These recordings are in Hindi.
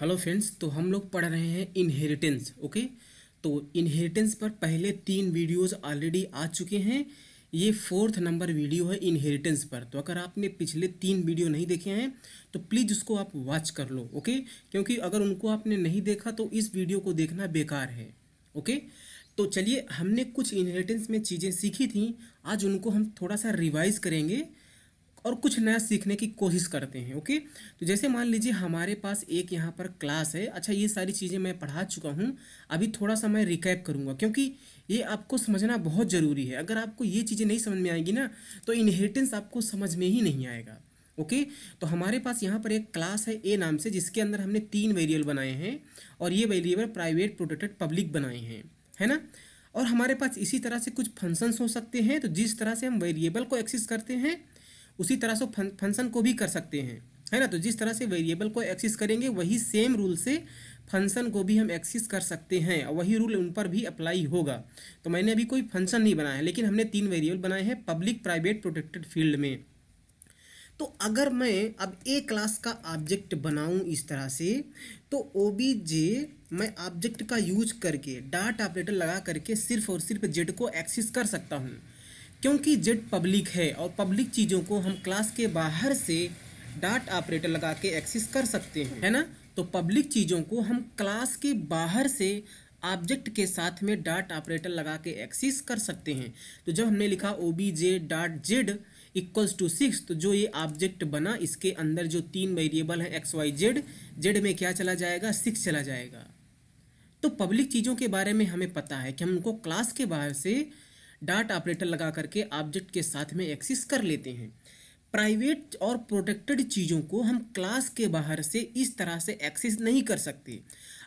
हेलो फ्रेंड्स तो हम लोग पढ़ रहे हैं इनहेरिटेंस ओके तो इनहेरिटेंस पर पहले तीन वीडियोस ऑलरेडी आ चुके हैं ये फोर्थ नंबर वीडियो है इनहेरिटेंस पर तो अगर आपने पिछले तीन वीडियो नहीं देखे हैं तो प्लीज़ उसको आप वॉच कर लो ओके क्योंकि अगर उनको आपने नहीं देखा तो इस वीडियो को देखना बेकार है ओके तो चलिए हमने कुछ इन्हेरिटेंस में चीज़ें सीखी थी आज उनको हम थोड़ा सा रिवाइज़ करेंगे और कुछ नया सीखने की कोशिश करते हैं ओके तो जैसे मान लीजिए हमारे पास एक यहाँ पर क्लास है अच्छा ये सारी चीज़ें मैं पढ़ा चुका हूँ अभी थोड़ा सा मैं रिकैप करूँगा क्योंकि ये आपको समझना बहुत ज़रूरी है अगर आपको ये चीज़ें नहीं समझ में आएंगी ना तो इनहेरिटेंस आपको समझ में ही नहीं आएगा ओके okay? तो हमारे पास यहाँ पर एक क्लास है ए नाम से जिसके अंदर हमने तीन वेरिएबल बनाए हैं और ये वेरिएबल प्राइवेट प्रोटेक्टेड पब्लिक बनाए हैं है ना और हमारे पास इसी तरह से कुछ फंक्शंस हो सकते हैं तो जिस तरह से हम वेरिएबल को एक्सेस करते हैं उसी तरह से फंक्शन को भी कर सकते हैं है ना तो जिस तरह से वेरिएबल को एक्सिस करेंगे वही सेम रूल से फंक्शन को भी हम एक्सिस कर सकते हैं और वही रूल उन पर भी अप्लाई होगा तो मैंने अभी कोई फंक्शन नहीं बनाया है लेकिन हमने तीन वेरिएबल बनाए हैं पब्लिक प्राइवेट प्रोटेक्टेड फील्ड में तो अगर मैं अब ए क्लास का ऑब्जेक्ट बनाऊं इस तरह से तो ओ बी जे मैं ऑब्जेक्ट का यूज करके डाट ऑपरेटर लगा करके सिर्फ और सिर्फ जेड को एक्सिस कर सकता हूँ क्योंकि जेड पब्लिक है और पब्लिक चीज़ों को हम क्लास के बाहर से डाट ऑपरेटर लगा के एक्सेस कर सकते हैं है ना तो पब्लिक चीज़ों को हम क्लास के बाहर से ऑब्जेक्ट के साथ में डाट ऑपरेटर लगा के एक्सेस कर सकते हैं तो जब हमने लिखा O B J dot Z equals to six तो जो ये ऑब्जेक्ट बना इसके अंदर जो तीन वेरिएबल हैं एक्स वाई जेड जेड में क्या चला जाएगा सिक्स चला जाएगा तो पब्लिक चीज़ों के बारे में हमें पता है कि हम उनको क्लास के बाहर से डाट ऑपरेटर लगा करके ऑब्जेक्ट के साथ में एक्सिस कर लेते हैं प्राइवेट और प्रोटेक्टेड चीज़ों को हम क्लास के बाहर से इस तरह से एक्सेस नहीं कर सकते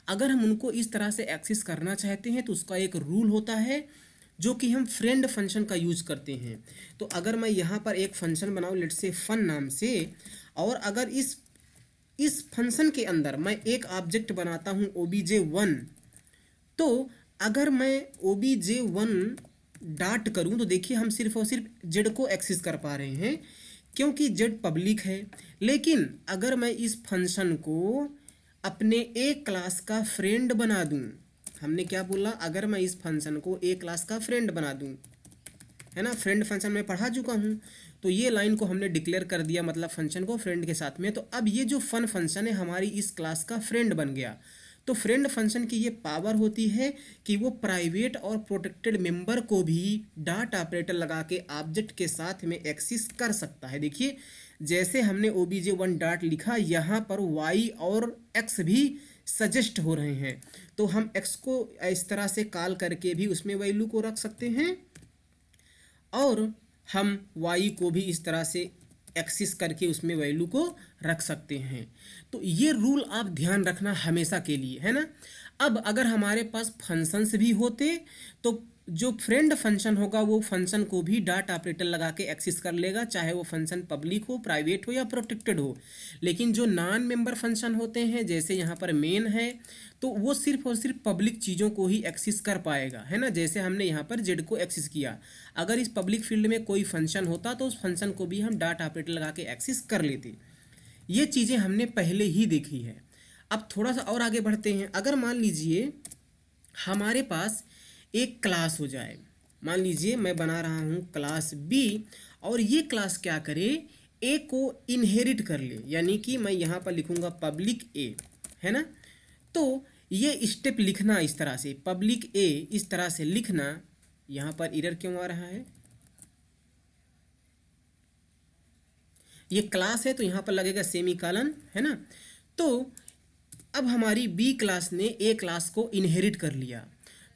अगर हम उनको इस तरह से एक्सेस करना चाहते हैं तो उसका एक रूल होता है जो कि हम फ्रेंड फंक्शन का यूज़ करते हैं तो अगर मैं यहाँ पर एक फंक्शन बनाऊँ लेट से फन नाम से और अगर इस इस फंक्शन के अंदर मैं एक ऑब्जेक्ट बनाता हूँ ओ बी जे वन तो अगर मैं O B J one dot करूं तो देखिए हम सिर्फ और सिर्फ जेड को एक्सेस कर पा रहे हैं क्योंकि जेड पब्लिक है लेकिन अगर मैं इस फंक्शन को अपने ए क्लास का फ्रेंड बना दूं हमने क्या बोला अगर मैं इस फंक्शन को ए क्लास का फ्रेंड बना दूं है ना फ्रेंड फंक्शन में पढ़ा चुका हूं तो ये लाइन को हमने डिक्लेयर कर दिया मतलब फंक्शन को फ्रेंड के साथ में तो अब ये जो फन फंक्शन है हमारी इस क्लास का फ्रेंड बन गया तो फ्रेंड फंक्शन की ये पावर होती है कि वो प्राइवेट और प्रोटेक्टेड मेंबर को भी डाट ऑपरेटर लगा के ऑब्जेक्ट के साथ में एक्सिस कर सकता है देखिए जैसे हमने O B J one dot लिखा यहाँ पर वाई और एक्स भी सजेस्ट हो रहे हैं तो हम एक्स को इस तरह से कॉल करके भी उसमें वैल्यू को रख सकते हैं और हम वाई को भी इस तरह से एक्सिस करके उसमें वैल्यू को रख सकते हैं तो ये रूल आप ध्यान रखना हमेशा के लिए है ना अब अगर हमारे पास फंक्शंस भी होते तो जो फ्रेंड फंक्शन होगा वो फंक्शन को भी डाट ऑपरेटर लगा के एक्सेस कर लेगा चाहे वो फंक्शन पब्लिक हो प्राइवेट हो या प्रोटेक्टेड हो लेकिन जो नॉन मेंबर फंक्शन होते हैं जैसे यहाँ पर मेन है तो वो सिर्फ और सिर्फ पब्लिक चीज़ों को ही एक्सेस कर पाएगा है ना जैसे हमने यहाँ पर जेड को एक्सेस किया अगर इस पब्लिक फील्ड में कोई फंक्शन होता तो उस फंक्शन को भी हम डाट ऑपरेटर लगा के एक्सेस कर लेते ये चीज़ें हमने पहले ही देखी है अब थोड़ा सा और आगे बढ़ते हैं अगर मान लीजिए हमारे पास एक क्लास हो जाए मान लीजिए मैं बना रहा हूँ क्लास बी और ये क्लास क्या करे ए को इनहेरिट कर ले यानी कि मैं यहाँ पर लिखूँगा पब्लिक ए है ना तो ये स्टेप लिखना इस तरह से पब्लिक ए इस तरह से लिखना यहाँ पर इरर क्यों आ रहा है ये क्लास है तो यहाँ पर लगेगा सेमी कालन है ना तो अब हमारी बी क्लास ने ए क्लास को इनहेरिट कर लिया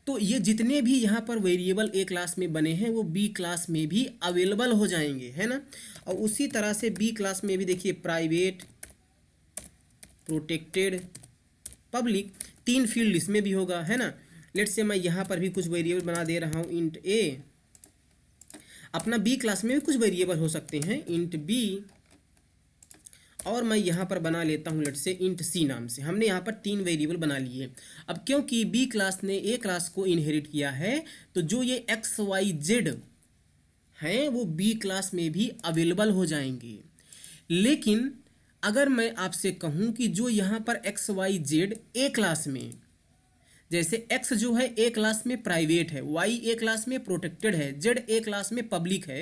तो ये जितने भी यहाँ पर वेरिएबल ए क्लास में बने हैं वो बी क्लास में भी अवेलेबल हो जाएंगे है ना और उसी तरह से बी क्लास में भी देखिए प्राइवेट प्रोटेक्टेड पब्लिक तीन फील्ड इसमें भी होगा है ना लेट से मैं यहाँ पर भी कुछ वेरिएबल बना दे रहा हूँ इंट ए अपना बी क्लास में भी कुछ वेरिएबल हो सकते हैं इंट बी और मैं यहाँ पर बना लेता हूँ लट से इंट सी नाम से हमने यहाँ पर तीन वेरिएबल बना लिए अब क्योंकि बी क्लास ने ए क्लास को इनहेरिट किया है तो जो ये एक्स वाई जेड हैं वो बी क्लास में भी अवेलेबल हो जाएंगे लेकिन अगर मैं आपसे कहूँ कि जो यहाँ पर X Y Z A class में जैसे एक्स जो है ए क्लास में प्राइवेट है वाई ए क्लास में प्रोटेक्टेड है जेड ए क्लास में पब्लिक है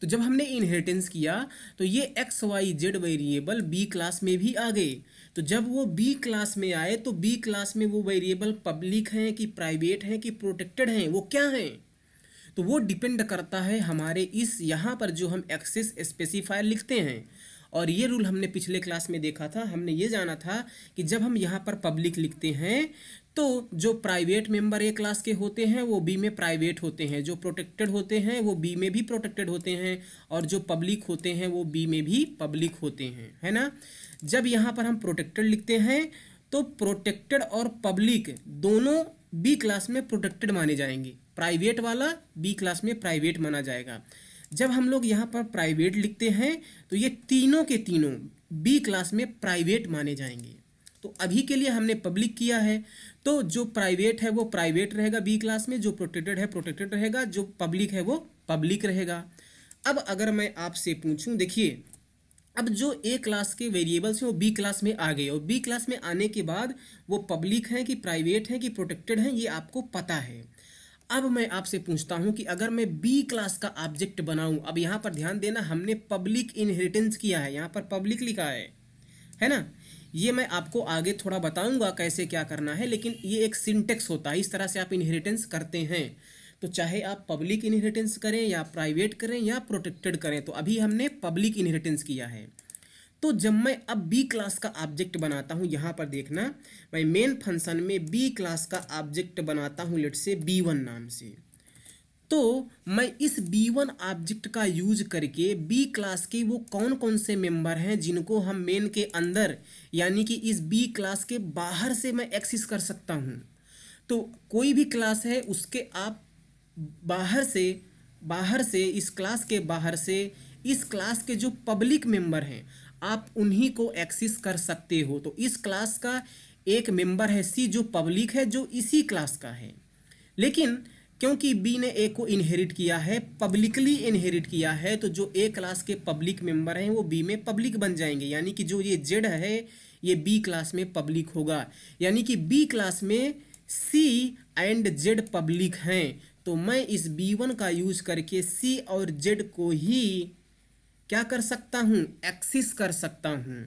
तो जब हमने इनहेरिटेंस किया तो ये X Y Z variable B class में भी आ गए तो जब वो बी क्लास में आए तो बी क्लास में वो वेरिएबल पब्लिक हैं कि प्राइवेट हैं कि प्रोटेक्टेड हैं वो क्या हैं तो वो डिपेंड करता है हमारे इस यहाँ पर जो हम एक्सेस स्पेसिफायर लिखते हैं और ये रूल हमने पिछले क्लास में देखा था हमने ये जाना था कि जब हम यहाँ पर पब्लिक लिखते हैं तो जो प्राइवेट मेंबर ए क्लास के होते हैं वो बी में प्राइवेट होते हैं जो प्रोटेक्टेड होते हैं वो बी में भी प्रोटेक्टेड होते हैं और जो पब्लिक होते हैं वो बी में भी पब्लिक होते हैं है ना जब यहाँ पर हम प्रोटेक्टेड लिखते हैं तो प्रोटेक्टेड और पब्लिक दोनों बी क्लास में प्रोटेक्टेड माने जाएंगे प्राइवेट वाला बी क्लास में प्राइवेट माना जाएगा जब हम लोग यहाँ पर प्राइवेट लिखते हैं तो ये तीनों के तीनों बी क्लास में प्राइवेट माने जाएंगे तो अभी के लिए हमने पब्लिक किया है तो जो प्राइवेट है वो प्राइवेट रहेगा बी क्लास में जो प्रोटेक्टेड है प्रोटेक्टेड रहेगा जो पब्लिक है वो पब्लिक रहेगा अब अगर मैं आपसे पूछूं देखिए अब जो ए क्लास के वेरिएबल्स हैं वो बी क्लास में आ गए और बी क्लास में आने के बाद वो पब्लिक हैं कि प्राइवेट हैं कि प्रोटेक्टेड हैं ये आपको पता है अब मैं आपसे पूछता हूं कि अगर मैं बी क्लास का ऑब्जेक्ट बनाऊं अब यहां पर ध्यान देना हमने पब्लिक इनहेरिटेंस किया है यहां पर पब्लिक लिखा है है ना ये मैं आपको आगे थोड़ा बताऊंगा कैसे क्या करना है लेकिन ये एक सिंटेक्स होता है इस तरह से आप इनहेरिटेंस करते हैं तो चाहे आप पब्लिक इनहेरिटेंस करें या प्राइवेट करें या प्रोटेक्टेड करें तो अभी हमने पब्लिक इनहेरिटेंस किया है तो जब मैं अब बी क्लास का ऑब्जेक्ट बनाता हूँ यहाँ पर देखना मैं मेन फंक्शन में बी क्लास का ऑब्जेक्ट बनाता हूँ लेट से बी वन नाम से तो मैं इस बी वन ऑब्जेक्ट का यूज करके बी क्लास के वो कौन कौन से मेंबर हैं जिनको हम मेन के अंदर यानी कि इस बी क्लास के बाहर से मैं एक्सेस कर सकता हूँ तो कोई भी क्लास है उसके आप बाहर से बाहर से इस क्लास के बाहर से इस क्लास के जो पब्लिक मेंबर हैं आप उन्हीं को एक्सेस कर सकते हो तो इस क्लास का एक मेंबर है सी जो पब्लिक है जो इसी क्लास का है लेकिन क्योंकि बी ने ए को इनहेरिट किया है पब्लिकली इनहेरिट किया है तो जो ए क्लास के पब्लिक मेंबर हैं वो बी में पब्लिक बन जाएंगे यानी कि जो ये जेड है ये बी क्लास में पब्लिक होगा यानी कि बी क्लास में सी एंड जेड पब्लिक हैं तो मैं इस बी वन का यूज़ करके सी और जेड को ही क्या कर सकता हूँ एक्सिस कर सकता हूँ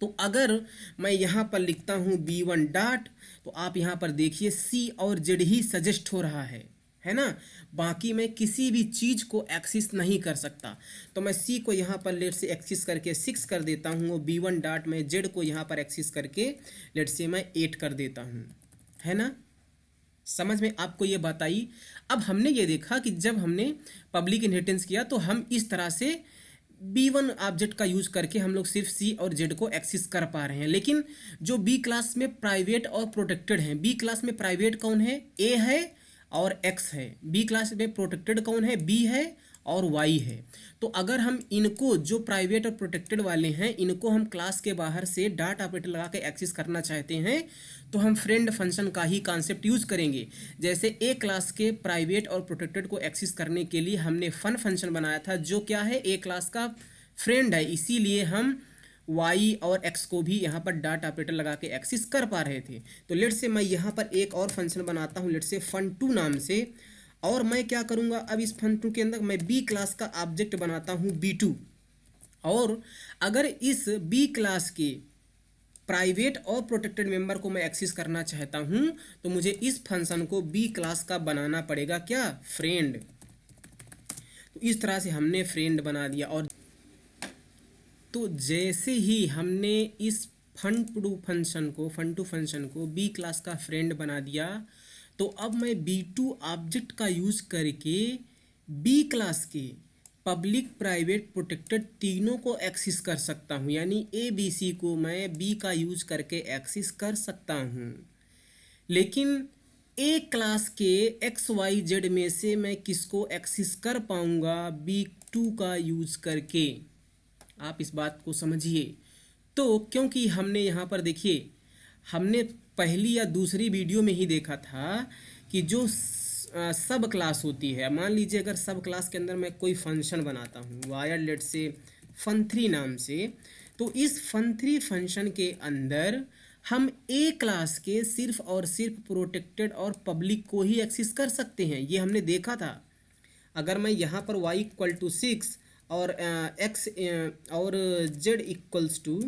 तो अगर मैं यहाँ पर लिखता हूँ बी वन डाट तो आप यहाँ पर देखिए सी और जेड ही सजेस्ट हो रहा है है ना बाकी मैं किसी भी चीज़ को एक्सिस नहीं कर सकता तो मैं सी को यहाँ पर लेट से एक्सिस करके सिक्स कर देता हूँ और बी वन डाट मैं जेड को यहाँ पर एक्सिस करके लेट से मैं एट कर देता हूँ है ना समझ में आपको ये बताई अब हमने ये देखा कि जब हमने पब्लिक इनहेरिटेंस किया तो हम इस तरह से बी वन ऑब्जेक्ट का यूज करके हम लोग सिर्फ सी और जेड को एक्सेस कर पा रहे हैं लेकिन जो बी क्लास में प्राइवेट और प्रोटेक्टेड हैं बी क्लास में प्राइवेट कौन है ए है और एक्स है बी क्लास में प्रोटेक्टेड कौन है बी है और वाई है तो अगर हम इनको जो प्राइवेट और प्रोटेक्टेड वाले हैं इनको हम क्लास के बाहर से डाट ऑपरेटर लगा के एक्सेस करना चाहते हैं तो हम फ्रेंड फंक्शन का ही कॉन्सेप्ट यूज़ करेंगे जैसे ए क्लास के प्राइवेट और प्रोटेक्टेड को एक्सेस करने के लिए हमने फन फंक्शन बनाया था जो क्या है ए क्लास का फ्रेंड है इसीलिए हम वाई और एक्स को भी यहाँ पर डाट ऑपरेटर लगा के एक्सेस कर पा रहे थे तो लेट से मैं यहाँ पर एक और फंक्शन बनाता हूँ लेट से फन टू नाम से और मैं क्या करूँगा अब इस फन टू के अंदर मैं बी क्लास का ऑब्जेक्ट बनाता हूँ बी टू और अगर इस बी क्लास के प्राइवेट और प्रोटेक्टेड मेंबर को मैं एक्सेस करना चाहता हूं तो मुझे इस फंक्शन को बी क्लास का बनाना पड़ेगा क्या फ्रेंड तो इस तरह से हमने फ्रेंड बना दिया और तो जैसे ही हमने इस फंड टू फंक्शन को फंड टू फंक्शन को बी क्लास का फ्रेंड बना दिया तो अब मैं बी टू ऑब्जेक्ट का यूज़ करके बी क्लास के पब्लिक प्राइवेट प्रोटेक्टेड तीनों को एक्सिस कर सकता हूँ यानी ए बी सी को मैं बी का यूज करके एक्सिस कर सकता हूँ लेकिन ए क्लास के एक्स वाई जेड में से मैं किसको एक्सिस कर पाऊँगा बी टू का यूज करके आप इस बात को समझिए तो क्योंकि हमने यहाँ पर देखिए हमने पहली या दूसरी वीडियो में ही देखा था कि जो सब क्लास होती है मान लीजिए अगर सब क्लास के अंदर मैं कोई फंक्शन बनाता हूँ वायर लेट से फन थ्री नाम से तो इस फन थ्री फंक्शन के अंदर हम ए क्लास के सिर्फ और सिर्फ प्रोटेक्टेड और पब्लिक को ही एक्सेस कर सकते हैं ये हमने देखा था अगर मैं यहाँ पर वाई इक्वल टू सिक्स और एक्स और Z equals to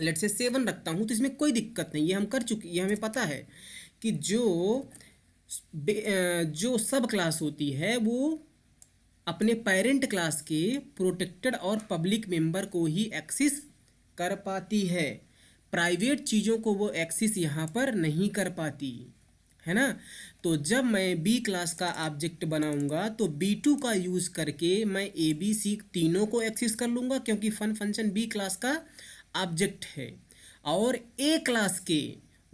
let's say seven रखता हूँ तो इसमें कोई दिक्कत नहीं ये हम कर चुके ये हमें पता है कि जो जो सब क्लास होती है वो अपने पेरेंट क्लास के प्रोटेक्टेड और पब्लिक मेंबर को ही एक्सेस कर पाती है प्राइवेट चीज़ों को वो एक्सेस यहाँ पर नहीं कर पाती है ना तो जब मैं बी क्लास का ऑब्जेक्ट बनाऊंगा तो बी टू का यूज़ करके मैं ए बी सी तीनों को एक्सेस कर लूँगा क्योंकि फन फंक्शन बी क्लास का ऑब्जेक्ट है और ए क्लास के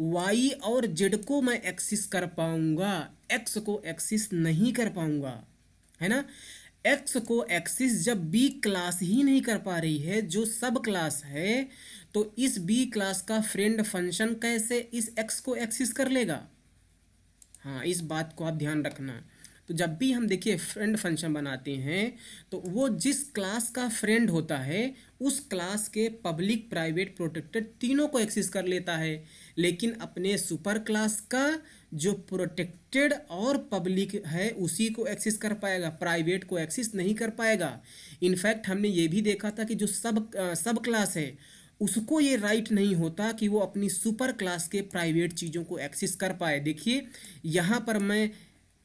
वाई और जेड को मैं एक्सिस कर पाऊंगा एक्स को एक्सिस नहीं कर पाऊंगा है ना एक्स को एक्सिस जब बी क्लास ही नहीं कर पा रही है जो सब क्लास है तो इस बी क्लास का फ्रेंड फंक्शन कैसे इस एक्स को एक्सिस कर लेगा हाँ इस बात को आप ध्यान रखना तो जब भी हम देखिए फ्रेंड फंक्शन बनाते हैं तो वो जिस क्लास का फ्रेंड होता है उस क्लास के पब्लिक प्राइवेट प्रोटेक्टेड तीनों को एक्सिस कर लेता है लेकिन अपने सुपर क्लास का जो प्रोटेक्टेड और पब्लिक है उसी को एक्सेस कर पाएगा प्राइवेट को एक्सेस नहीं कर पाएगा इनफैक्ट हमने ये भी देखा था कि जो सब सब क्लास है उसको ये राइट नहीं होता कि वो अपनी सुपर क्लास के प्राइवेट चीज़ों को एक्सेस कर पाए देखिए यहाँ पर मैं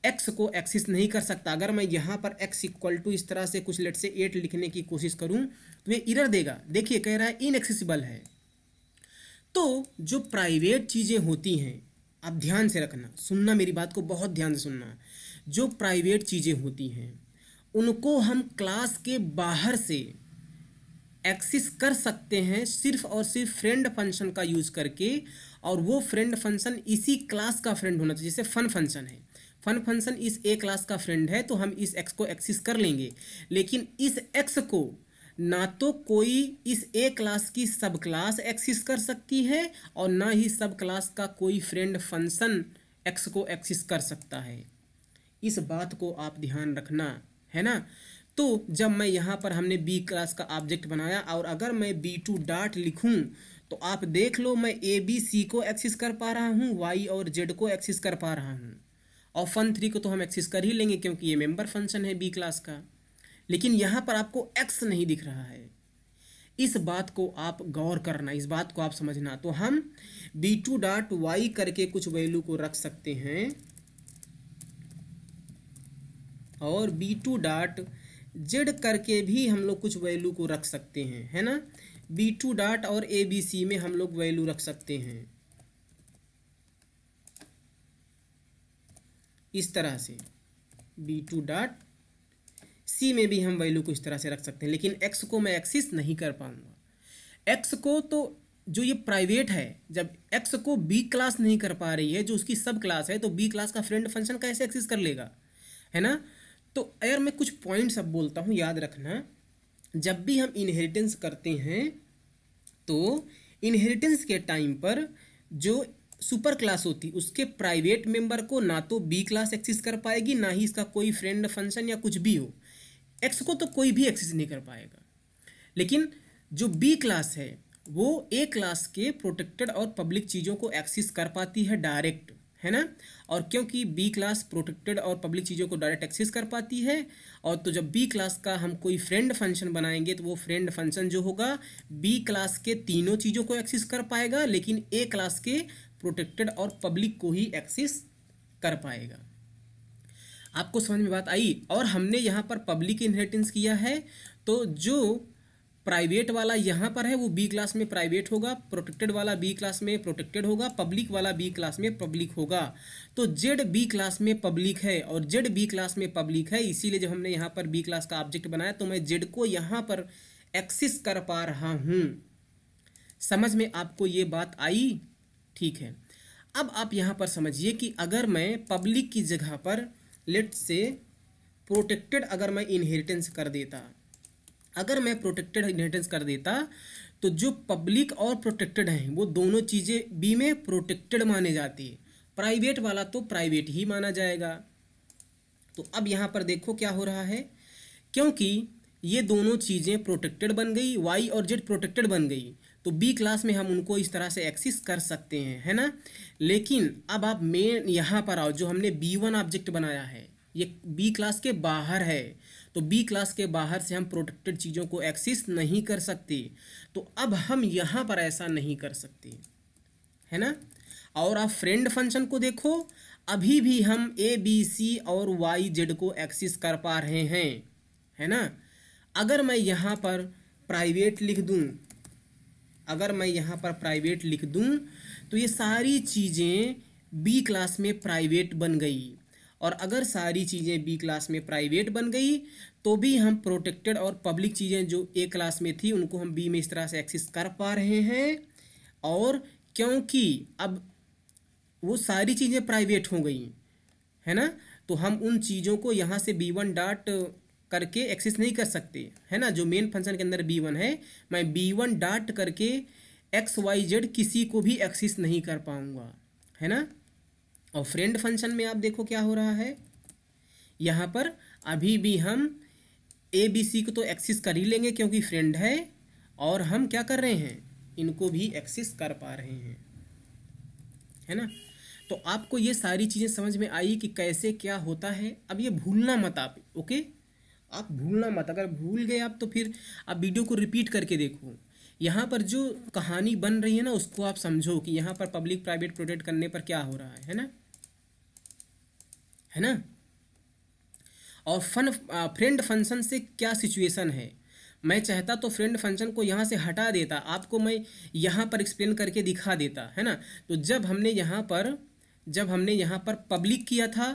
एक्स को एक्सेस नहीं कर सकता अगर मैं यहाँ पर एक्स इक्वल टू इस तरह से कुछ लेट से एट लिखने की कोशिश करूँ तो ये इरर देगा देखिए कह रहा है इनएक्सेसिबल है तो जो प्राइवेट चीज़ें होती हैं आप ध्यान से रखना सुनना मेरी बात को बहुत ध्यान से सुनना जो प्राइवेट चीज़ें होती हैं उनको हम क्लास के बाहर से एक्सेस कर सकते हैं सिर्फ और सिर्फ फ्रेंड फंक्शन का यूज़ करके और वो फ्रेंड फंक्शन इसी क्लास का फ्रेंड होना चाहिए जैसे फन फंक्शन है फन फंक्शन इस ए क्लास का फ्रेंड है तो हम इस एक्स को एक्सेस कर लेंगे लेकिन इस एक्स को ना तो कोई इस ए क्लास की सब क्लास एक्सिस कर सकती है और ना ही सब क्लास का कोई फ्रेंड फंक्शन एक्स को एक्सिस कर सकता है इस बात को आप ध्यान रखना है ना तो जब मैं यहाँ पर हमने बी क्लास का ऑब्जेक्ट बनाया और अगर मैं बी टू डाट लिखूँ तो आप देख लो मैं ए बी सी को एक्सिस कर पा रहा हूँ वाई और जेड को एक्सिस कर पा रहा हूँ और फन थ्री को तो हम एक्सिस कर ही लेंगे क्योंकि ये मेंबर फंक्शन है बी क्लास का लेकिन यहां पर आपको एक्स नहीं दिख रहा है इस बात को आप गौर करना इस बात को आप समझना तो हम बी टू डॉट वाई करके कुछ वैल्यू को रख सकते हैं और बी टू डॉट जेड करके भी हम लोग कुछ वैल्यू को रख सकते हैं है ना बी टू डॉट और ए बी सी में हम लोग वैल्यू रख सकते हैं इस तरह से बी टू डॉट सी में भी हम वैल्यू को इस तरह से रख सकते हैं लेकिन एक्स को मैं एक्सिस नहीं कर पाऊँगा एक्स को तो जो ये प्राइवेट है जब एक्स को बी क्लास नहीं कर पा रही है जो उसकी सब क्लास है तो बी क्लास का फ्रेंड फंक्शन कैसे एक्सिस कर लेगा है ना तो अगर मैं कुछ पॉइंट्स अब बोलता हूँ याद रखना जब भी हम इनहेरिटेंस करते हैं तो इनहेरिटेंस के टाइम पर जो सुपर क्लास होती उसके प्राइवेट मेंबर को ना तो बी क्लास एक्सिस कर पाएगी ना ही इसका कोई फ्रेंड फंक्शन या कुछ भी हो एक्स को तो कोई भी एक्सेस नहीं कर पाएगा लेकिन जो बी क्लास है वो ए क्लास के प्रोटेक्टेड और पब्लिक चीज़ों को एक्सेस कर पाती है डायरेक्ट है ना और क्योंकि बी क्लास प्रोटेक्टेड और पब्लिक चीज़ों को डायरेक्ट एक्सेस कर पाती है और तो जब बी क्लास का हम कोई फ्रेंड फंक्शन बनाएंगे तो वो फ्रेंड फंक्शन जो होगा बी क्लास के तीनों चीज़ों को एक्सेस कर पाएगा लेकिन ए क्लास के प्रोटेक्टेड और पब्लिक को ही एक्सेस कर पाएगा आपको समझ में बात आई और हमने यहाँ पर पब्लिक इनहेरिटेंस किया है तो जो प्राइवेट वाला यहाँ पर है वो बी क्लास में प्राइवेट होगा प्रोटेक्टेड वाला बी क्लास में प्रोटेक्टेड होगा पब्लिक वाला बी क्लास में पब्लिक होगा तो जेड बी क्लास में पब्लिक है और जेड बी क्लास में पब्लिक है इसीलिए जब हमने यहाँ पर बी क्लास का ऑब्जेक्ट बनाया तो मैं जेड को यहाँ पर एक्सिस कर पा रहा हूँ समझ में आपको ये बात आई ठीक है अब आप यहाँ पर समझिए कि अगर मैं पब्लिक की जगह पर लेट से प्रोटेक्टेड अगर मैं इनहेरिटेंस कर देता अगर मैं प्रोटेक्टेड इनहेरिटेंस कर देता तो जो पब्लिक और प्रोटेक्टेड हैं वो दोनों चीज़ें बी में प्रोटेक्टेड माने जाती है प्राइवेट वाला तो प्राइवेट ही माना जाएगा तो अब यहाँ पर देखो क्या हो रहा है क्योंकि ये दोनों चीज़ें प्रोटेक्टेड बन गई वाई और जेड प्रोटेक्टेड बन गई तो बी क्लास में हम उनको इस तरह से एक्सिस कर सकते हैं है ना लेकिन अब आप मेन यहाँ पर आओ जो हमने बी वन ऑब्जेक्ट बनाया है ये बी क्लास के बाहर है तो बी क्लास के बाहर से हम प्रोटेक्टेड चीज़ों को एक्सेस नहीं कर सकते तो अब हम यहाँ पर ऐसा नहीं कर सकते है ना और आप फ्रेंड फंक्शन को देखो अभी भी हम ए बी सी और वाई जेड को एक्सेस कर पा रहे हैं है ना अगर मैं यहाँ पर प्राइवेट लिख दूँ अगर मैं यहाँ पर प्राइवेट लिख दूँ तो ये सारी चीज़ें बी क्लास में प्राइवेट बन गई और अगर सारी चीज़ें बी क्लास में प्राइवेट बन गई तो भी हम प्रोटेक्टेड और पब्लिक चीज़ें जो ए क्लास में थी उनको हम बी में इस तरह से एक्सेस कर पा रहे हैं और क्योंकि अब वो सारी चीज़ें प्राइवेट हो गई है ना तो हम उन चीज़ों को यहाँ से बी वन डॉट करके एक्सेस नहीं कर सकते है ना जो मेन फंक्शन के अंदर बी वन है मैं बी वन डॉट करके एक्स वाई जेड किसी को भी एक्सेस नहीं कर पाऊंगा है ना और फ्रेंड फंक्शन में आप देखो क्या हो रहा है यहाँ पर अभी भी हम ए बी सी को तो एक्सेस कर ही लेंगे क्योंकि फ्रेंड है और हम क्या कर रहे हैं इनको भी एक्सेस कर पा रहे हैं है ना तो आपको ये सारी चीज़ें समझ में आई कि कैसे क्या होता है अब ये भूलना मत आप ओके आप भूलना मत अगर भूल गए आप तो फिर आप वीडियो को रिपीट करके देखो यहाँ पर जो कहानी बन रही है ना उसको आप समझो कि यहाँ पर पब्लिक प्राइवेट प्रोटेक्ट करने पर क्या हो रहा है है ना है ना और फन फ्रेंड फंक्शन से क्या सिचुएशन है मैं चाहता तो फ्रेंड फंक्शन को यहाँ से हटा देता आपको मैं यहाँ पर एक्सप्लेन करके दिखा देता है ना तो जब हमने यहाँ पर जब हमने यहाँ पर पब्लिक किया था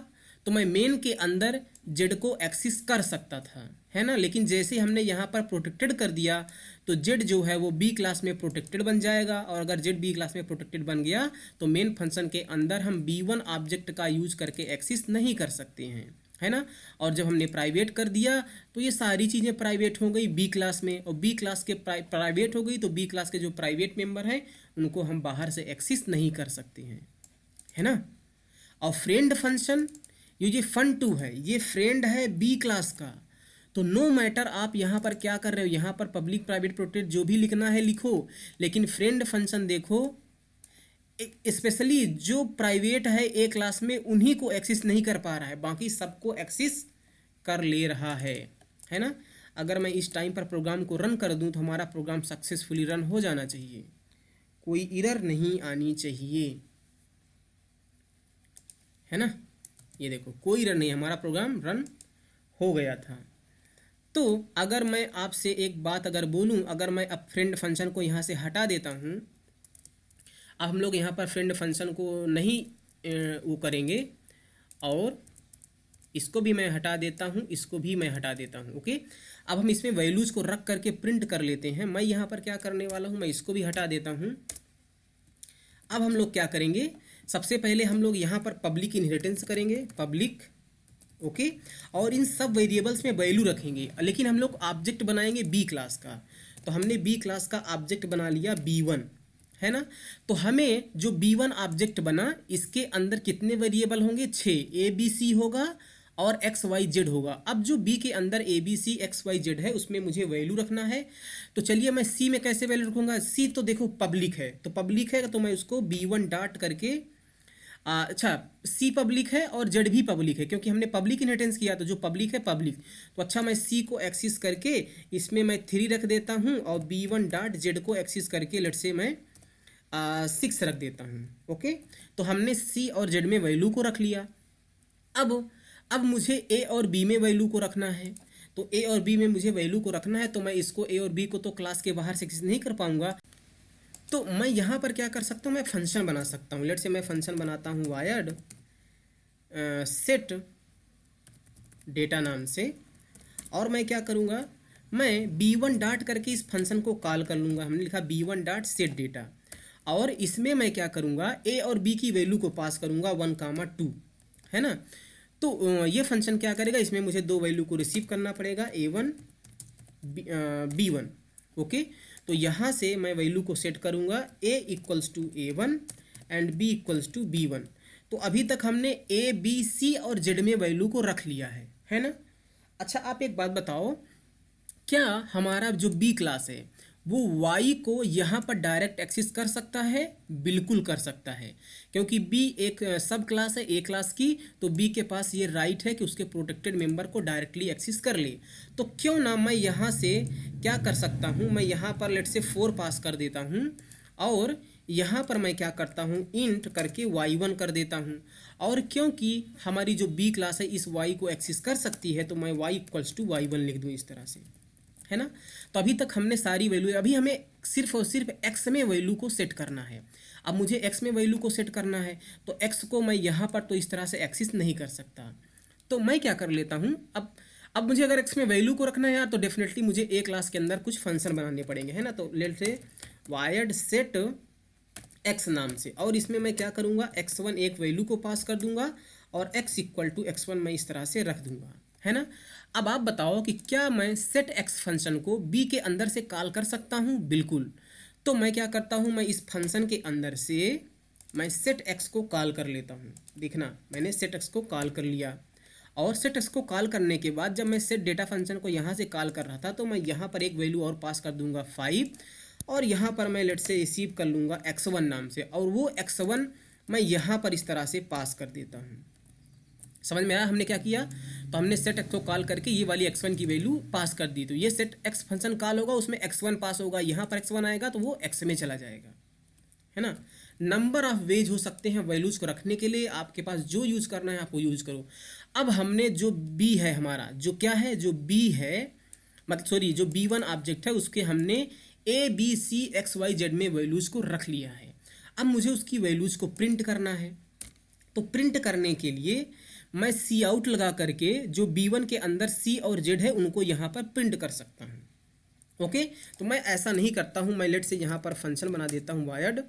तो मैं मेन के अंदर जेड को एक्सिस कर सकता था है ना लेकिन जैसे हमने यहाँ पर प्रोटेक्टेड कर दिया तो जेड जो है वो बी क्लास में प्रोटेक्टेड बन जाएगा और अगर जेड बी क्लास में प्रोटेक्टेड बन गया तो मेन फंक्शन के अंदर हम बी वन ऑब्जेक्ट का यूज करके एक्सिस नहीं कर सकते हैं है ना और जब हमने प्राइवेट कर दिया तो ये सारी चीज़ें प्राइवेट हो गई बी क्लास में और बी क्लास के प्राइवेट हो गई तो बी क्लास के जो प्राइवेट मेंबर हैं उनको हम बाहर से एक्सिस नहीं कर सकते हैं है ना और फ्रेंड फंक्शन ये ये फन टू है ये फ्रेंड है बी क्लास का तो नो no मैटर आप यहाँ पर क्या कर रहे हो यहाँ पर पब्लिक प्राइवेट प्रोटेक्ट जो भी लिखना है लिखो लेकिन फ्रेंड फंक्शन देखो स्पेशली जो प्राइवेट है ए क्लास में उन्हीं को एक्सेस नहीं कर पा रहा है बाकी सबको एक्सेस कर ले रहा है है ना अगर मैं इस टाइम पर प्रोग्राम को रन कर दूं तो हमारा प्रोग्राम सक्सेसफुली रन हो जाना चाहिए कोई इरर नहीं आनी चाहिए है ना ये देखो कोई रन नहीं हमारा प्रोग्राम रन हो गया था तो अगर मैं आपसे एक बात अगर बोलूँ अगर मैं अब फ्रेंड फंक्शन को यहाँ से हटा देता हूँ अब हम लोग यहाँ पर फ्रेंड फंक्शन को नहीं वो करेंगे और इसको भी मैं हटा देता हूँ इसको भी मैं हटा देता हूँ ओके अब हम इसमें वैल्यूज़ को रख करके प्रिंट कर लेते हैं मैं यहाँ पर क्या करने वाला हूँ मैं इसको भी हटा देता हूँ अब हम लोग क्या करेंगे सबसे पहले हम लोग यहाँ पर पब्लिक इनहेरिटेंस करेंगे पब्लिक ओके और इन सब वेरिएबल्स में वैल्यू रखेंगे लेकिन हम लोग ऑब्जेक्ट बनाएंगे बी क्लास का तो हमने बी क्लास का ऑब्जेक्ट बना लिया बी वन है ना तो हमें जो बी वन ऑब्जेक्ट बना इसके अंदर कितने वेरिएबल होंगे छः ए बी सी होगा और एक्स वाई जेड होगा अब जो बी के अंदर A B C X Y Z है उसमें मुझे वैल्यू रखना है तो चलिए मैं सी में कैसे वैल्यू रखूंगा सी तो देखो पब्लिक है तो पब्लिक है तो मैं उसको बी वन डाट करके अच्छा सी पब्लिक है और जेड भी पब्लिक है क्योंकि हमने पब्लिक इनहेरिटेंस किया तो जो पब्लिक है पब्लिक तो अच्छा मैं सी को एक्सिस करके इसमें मैं थ्री रख देता हूँ और बी वन डॉट जेड को एक्सिस करके लट से मैं सिक्स रख देता हूँ ओके तो हमने सी और जेड में वैल्यू को रख लिया अब अब मुझे ए और बी में वैल्यू को रखना है तो ए और बी में मुझे वैल्यू को रखना है तो मैं इसको ए और बी को तो क्लास के बाहर से नहीं कर पाऊंगा तो मैं यहाँ पर क्या कर सकता हूँ मैं फंक्शन बना सकता हूँ लेट से मैं फंक्शन बनाता हूँ वायर्ड सेट डेटा नाम से और मैं क्या करूँगा मैं बी वन डाट करके इस फंक्शन को कॉल कर लूँगा हमने लिखा B one dot set data और इसमें मैं क्या करूँगा ए और बी की वैल्यू को पास करूँगा वन कामा टू है ना तो ये फंक्शन क्या करेगा इसमें मुझे दो वैल्यू को रिसीव करना पड़ेगा A one B one okay तो यहाँ से मैं वैल्यू को सेट करूँगा A equals to A one and B equals to B one तो अभी तक हमने ए बी सी और जेड में वैल्यू को रख लिया है है ना अच्छा आप एक बात बताओ क्या हमारा जो बी क्लास है वो वाई को यहाँ पर डायरेक्ट एक्सिस कर सकता है बिल्कुल कर सकता है क्योंकि बी एक सब क्लास है ए क्लास की तो बी के पास ये राइट है कि उसके प्रोटेक्टेड मेंबर को डायरेक्टली एक्सिस कर ले तो क्यों ना मैं यहाँ से क्या कर सकता हूँ मैं यहाँ पर लेट से फोर पास कर देता हूँ और यहाँ पर मैं क्या करता हूँ इंट करके वाई वन कर देता हूँ और क्योंकि हमारी जो बी क्लास है इस वाई को एक्सिस कर सकती है तो मैं Y equals to Y one लिख दूँ इस तरह से है ना तो अभी तक हमने सारी वैल्यू अभी हमें सिर्फ और सिर्फ एक्स में वैल्यू को सेट करना है अब मुझे एक्स में वैल्यू को सेट करना है तो एक्स को मैं यहाँ पर तो इस तरह से एक्सिस नहीं कर सकता तो मैं क्या कर लेता हूँ अब अब मुझे अगर एक्स में वैल्यू को रखना है यार तो डेफिनेटली मुझे ए क्लास के अंदर कुछ फंक्शन बनाने पड़ेंगे है ना तो लेट से वायर्ड सेट एक्स नाम से और इसमें मैं क्या करूँगा एक्स वन एक वैल्यू को पास कर दूंगा और X equal to X one मैं इस तरह से रख दूंगा है ना अब आप बताओ कि क्या मैं सेट एक्स फंक्शन को बी के अंदर से कॉल कर सकता हूँ बिल्कुल तो मैं क्या करता हूँ मैं इस फंक्शन के अंदर से मैं सेट एक्स को कॉल कर लेता हूँ देखना मैंने सेट एक्स को कॉल कर लिया और सेट एक्स को कॉल करने के बाद जब मैं सेट डेटा फंक्शन को यहाँ से कॉल कर रहा था तो मैं यहाँ पर एक वैल्यू और पास कर दूंगा फाइव और यहाँ पर मैं लेट से रिसीव कर लूँगा एक्स वन नाम से और वो एक्स वन मैं यहाँ पर इस तरह से पास कर देता हूँ समझ में आया हमने क्या किया तो हमने सेट एक्स को कॉल करके ये वाली एक्स वन की वैल्यू पास कर दी तो ये सेट एक्स फंक्शन कॉल होगा उसमें एक्स वन पास होगा यहाँ पर एक्स वन आएगा तो वो एक्स में चला जाएगा है ना नंबर ऑफ वेज हो सकते हैं वैल्यूज़ को रखने के लिए आपके पास जो यूज़ करना है आप वो यूज़ करो अब हमने जो बी है हमारा जो क्या है जो बी है मतलब सॉरी जो बी वन ऑब्जेक्ट है उसके हमने A B C X Y Z में वैल्यूज़ को रख लिया है अब मुझे उसकी वैल्यूज़ को प्रिंट करना है तो प्रिंट करने के लिए मैं सी आउट लगा करके जो बी वन के अंदर सी और जेड है उनको यहाँ पर प्रिंट कर सकता हूँ ओके तो मैं ऐसा नहीं करता हूँ मैं लेट से यहाँ पर फंक्शन बना देता हूँ वायर्ड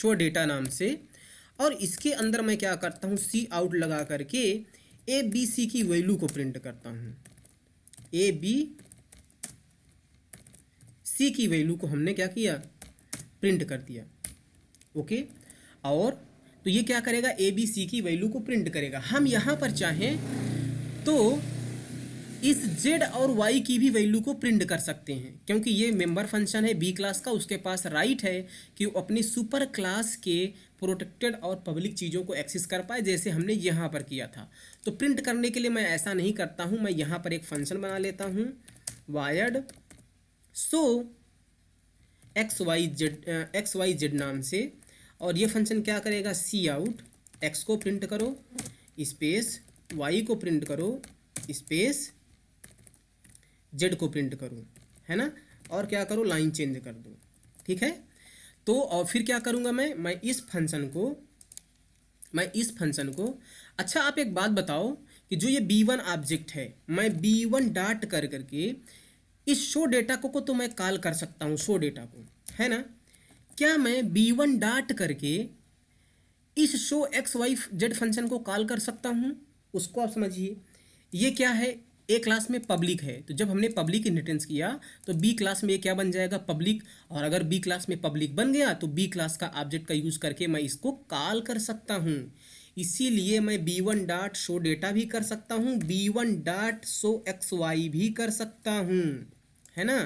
शो डेटा नाम से और इसके अंदर मैं क्या करता हूँ सी आउट लगा करके ए बी सी की वैल्यू को प्रिंट करता हूँ ए बी सी की वैल्यू को हमने क्या किया प्रिंट कर दिया ओके okay? और तो ये क्या करेगा ए बी सी की वैल्यू को प्रिंट करेगा हम यहाँ पर चाहें तो इस जेड और वाई की भी वैल्यू को प्रिंट कर सकते हैं क्योंकि ये मेंबर फंक्शन है बी क्लास का उसके पास राइट है कि वो अपनी सुपर क्लास के प्रोटेक्टेड और पब्लिक चीज़ों को एक्सेस कर पाए जैसे हमने यहाँ पर किया था तो प्रिंट करने के लिए मैं ऐसा नहीं करता हूँ मैं यहाँ पर एक फंक्शन बना लेता हूँ वायर्ड सो X Y Z X Y Z नाम से और ये फंक्शन क्या करेगा सी आउट एक्स को प्रिंट करो स्पेस वाई को प्रिंट करो स्पेस जेड को प्रिंट करो है ना और क्या करो लाइन चेंज कर दो ठीक है तो और फिर क्या करूँगा मैं मैं इस फंक्शन को मैं इस फंक्शन को अच्छा आप एक बात बताओ कि जो ये बी वन ऑब्जेक्ट है मैं बी वन डाट कर करके इस शो डेटा को, को तो मैं कॉल कर सकता हूँ शो डेटा को है ना क्या मैं बी वन डाट करके इस show X Y Z function को कॉल कर सकता हूँ उसको आप समझिए ये क्या है ए क्लास में पब्लिक है तो जब हमने पब्लिक इनहेरिटेंस किया तो बी क्लास में ये क्या बन जाएगा पब्लिक और अगर बी क्लास में पब्लिक बन गया तो बी क्लास का ऑब्जेक्ट का यूज़ करके मैं इसको कॉल कर सकता हूँ इसीलिए मैं B one dot show data भी कर सकता हूँ B one dot show X Y भी कर सकता हूँ है ना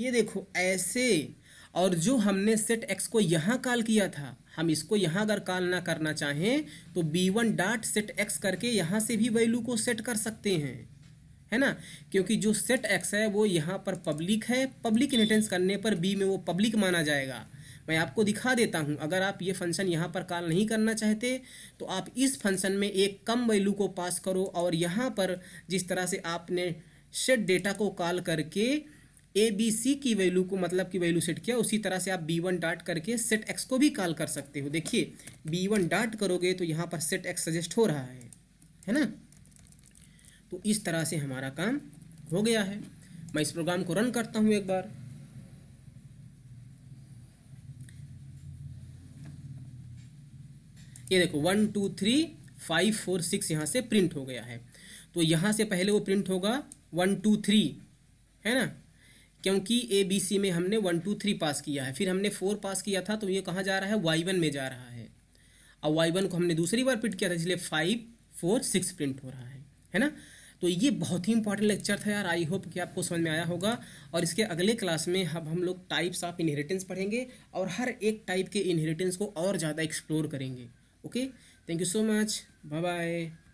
ये देखो ऐसे और जो हमने सेट एक्स को यहाँ कॉल किया था हम इसको यहाँ अगर कॉल ना करना चाहें तो B one dot set X करके यहाँ से भी वैल्यू को सेट कर सकते हैं है ना क्योंकि जो सेट एक्स है वो यहाँ पर पब्लिक है पब्लिक इनहेटेंस करने पर बी में वो पब्लिक माना जाएगा मैं आपको दिखा देता हूँ अगर आप ये फंक्शन यहाँ पर कॉल नहीं करना चाहते तो आप इस फंक्शन में एक कम वैल्यू को पास करो और यहाँ पर जिस तरह से आपने सेट डेटा को कॉल करके ए बी सी की वैल्यू को मतलब की वैल्यू सेट किया उसी तरह से आप बी वन डाट करके सेट एक्स को भी कॉल कर सकते हो देखिए बी वन डाट करोगे तो यहाँ पर सेट एक्स सजेस्ट हो रहा है है ना तो इस तरह से हमारा काम हो गया है मैं इस प्रोग्राम को रन करता हूँ एक बार ये देखो one two three five four six यहाँ से प्रिंट हो गया है तो यहाँ से पहले वो प्रिंट होगा वन टू थ्री है ना क्योंकि ए बी सी में हमने वन टू थ्री पास किया है फिर हमने फोर पास किया था तो ये कहाँ जा रहा है वाई वन में जा रहा है और वाई वन को हमने दूसरी बार प्रिंट किया था इसलिए फाइव फोर सिक्स प्रिंट हो रहा है है ना तो ये बहुत ही इंपॉर्टेंट लेक्चर था यार आई होप कि आपको समझ में आया होगा और इसके अगले क्लास में हम हम लोग टाइप्स ऑफ इनहेरिटेंस पढ़ेंगे और हर एक टाइप के इनहेरिटेंस को और ज़्यादा एक्सप्लोर करेंगे okay thank you so much bye bye